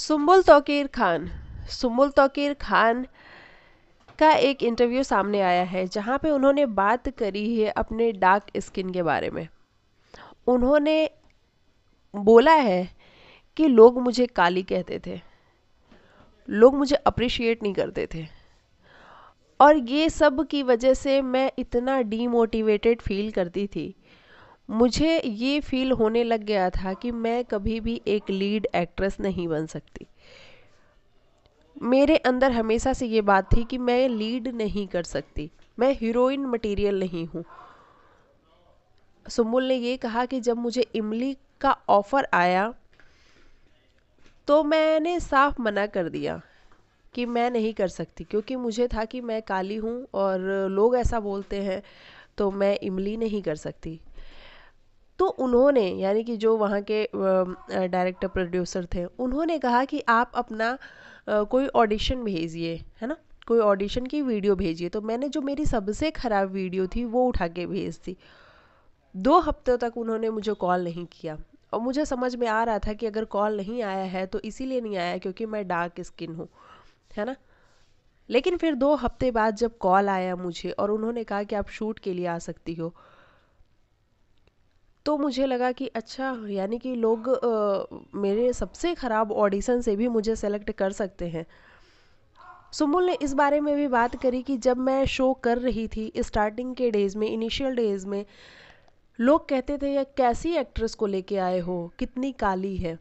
सुम्बुल तोकीर खान सुम्बुल तोकीर खान का एक इंटरव्यू सामने आया है जहाँ पे उन्होंने बात करी है अपने डार्क स्किन के बारे में उन्होंने बोला है कि लोग मुझे काली कहते थे लोग मुझे अप्रिशिएट नहीं करते थे और ये सब की वजह से मैं इतना डीमोटिवेटेड फील करती थी मुझे ये फ़ील होने लग गया था कि मैं कभी भी एक लीड एक्ट्रेस नहीं बन सकती मेरे अंदर हमेशा से ये बात थी कि मैं लीड नहीं कर सकती मैं हीरोइन मटेरियल नहीं हूँ सुमुल ने ये कहा कि जब मुझे इमली का ऑफ़र आया तो मैंने साफ मना कर दिया कि मैं नहीं कर सकती क्योंकि मुझे था कि मैं काली हूँ और लोग ऐसा बोलते हैं तो मैं इमली नहीं कर सकती तो उन्होंने यानी कि जो वहाँ के डायरेक्टर प्रोड्यूसर थे उन्होंने कहा कि आप अपना कोई ऑडिशन भेजिए है ना कोई ऑडिशन की वीडियो भेजिए तो मैंने जो मेरी सबसे ख़राब वीडियो थी वो उठा के भेज दी दो हफ्तों तक उन्होंने मुझे कॉल नहीं किया और मुझे समझ में आ रहा था कि अगर कॉल नहीं आया है तो इसीलिए नहीं आया क्योंकि मैं डार्क स्किन हूँ है ना लेकिन फिर दो हफ्ते बाद जब कॉल आया मुझे और उन्होंने कहा कि आप शूट के लिए आ सकती हो तो मुझे लगा कि अच्छा यानी कि लोग मेरे सबसे ख़राब ऑडिशन से भी मुझे सेलेक्ट कर सकते हैं सुमुल ने इस बारे में भी बात करी कि जब मैं शो कर रही थी स्टार्टिंग के डेज़ में इनिशियल डेज़ में लोग कहते थे यह कैसी एक्ट्रेस को लेके आए हो कितनी काली है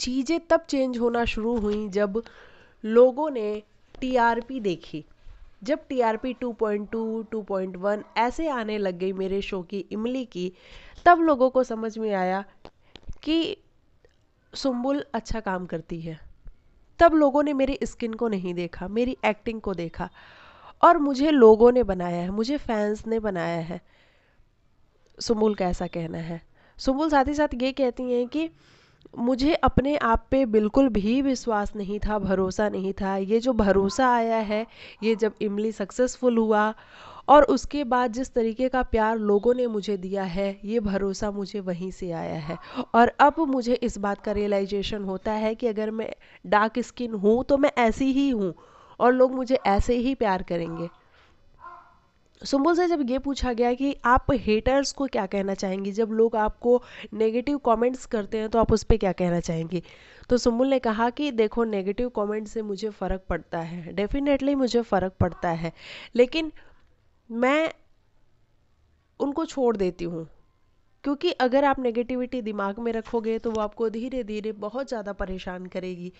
चीज़ें तब चेंज होना शुरू हुई जब लोगों ने टीआरपी देखी जब टू 2.2, 2.1 ऐसे आने लग गई मेरे शो की इमली की तब लोगों को समझ में आया कि सुम्बुल अच्छा काम करती है तब लोगों ने मेरी स्किन को नहीं देखा मेरी एक्टिंग को देखा और मुझे लोगों ने बनाया है मुझे फैंस ने बनाया है सुम्बुल का ऐसा कहना है सुम्बुल साथ ही साथ ये कहती हैं कि मुझे अपने आप पे बिल्कुल भी विश्वास नहीं था भरोसा नहीं था ये जो भरोसा आया है ये जब इमली सक्सेसफुल हुआ और उसके बाद जिस तरीके का प्यार लोगों ने मुझे दिया है ये भरोसा मुझे वहीं से आया है और अब मुझे इस बात का रियलाइजेशन होता है कि अगर मैं डार्क स्किन हूँ तो मैं ऐसी ही हूँ और लोग मुझे ऐसे ही प्यार करेंगे सुम्बुल से जब ये पूछा गया कि आप हेटर्स को क्या कहना चाहेंगी जब लोग आपको नेगेटिव कमेंट्स करते हैं तो आप उस पर क्या कहना चाहेंगी तो सुम्बुल ने कहा कि देखो नेगेटिव कमेंट से मुझे फ़र्क पड़ता है डेफिनेटली मुझे फ़र्क पड़ता है लेकिन मैं उनको छोड़ देती हूँ क्योंकि अगर आप नेगेटिविटी दिमाग में रखोगे तो वो आपको धीरे धीरे बहुत ज़्यादा परेशान करेगी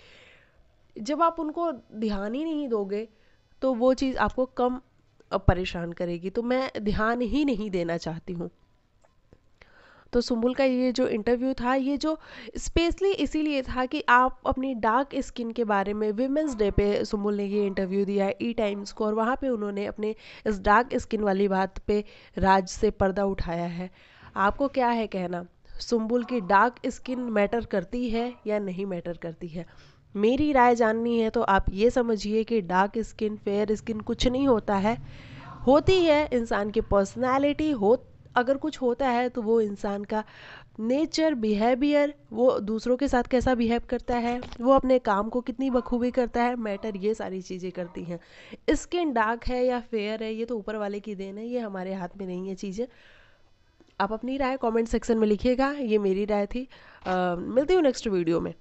जब आप उनको ध्यान ही नहीं दोगे तो वो चीज़ आपको कम परेशान करेगी तो मैं ध्यान ही नहीं देना चाहती हूँ तो सुमुल का ये जो इंटरव्यू था ये जो स्पेशली इसीलिए था कि आप अपनी डार्क स्किन के बारे में विमेंस डे पे सुमुल ने ये इंटरव्यू दिया है ई टाइम्स को और वहाँ पे उन्होंने अपने इस डार्क स्किन वाली बात पे राज से पर्दा उठाया है आपको क्या है कहना सुम्बुल की डार्क स्किन मैटर करती है या नहीं मैटर करती है मेरी राय जाननी है तो आप ये समझिए कि डार्क स्किन फेयर स्किन कुछ नहीं होता है होती है इंसान की पर्सनालिटी हो अगर कुछ होता है तो वो इंसान का नेचर बिहेवियर वो दूसरों के साथ कैसा बिहेव करता है वो अपने काम को कितनी बखूबी करता है मैटर ये सारी चीज़ें करती हैं स्किन डार्क है या फेयर है ये तो ऊपर वाले की देन है ये हमारे हाथ में नहीं है चीज़ें आप अपनी राय कमेंट सेक्शन में लिखिएगा ये मेरी राय थी आ, मिलती हूँ नेक्स्ट वीडियो में